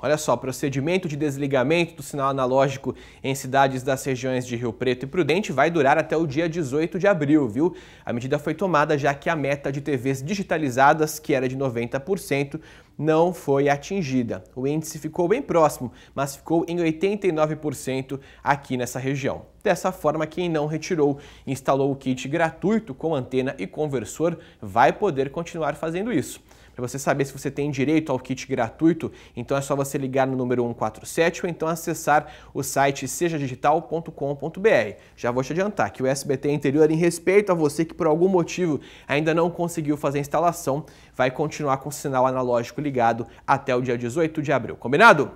Olha só, procedimento de desligamento do sinal analógico em cidades das regiões de Rio Preto e Prudente vai durar até o dia 18 de abril, viu? A medida foi tomada já que a meta de TVs digitalizadas, que era de 90%, não foi atingida. O índice ficou bem próximo, mas ficou em 89% aqui nessa região. Dessa forma, quem não retirou e instalou o kit gratuito com antena e conversor vai poder continuar fazendo isso. Para você saber se você tem direito ao kit gratuito, então é só você ligar no número 147 ou então acessar o site sejadigital.com.br. Já vou te adiantar que o SBT Interior, em respeito a você que por algum motivo ainda não conseguiu fazer a instalação, vai continuar com o sinal analógico ligado ligado até o dia 18 de abril. Combinado?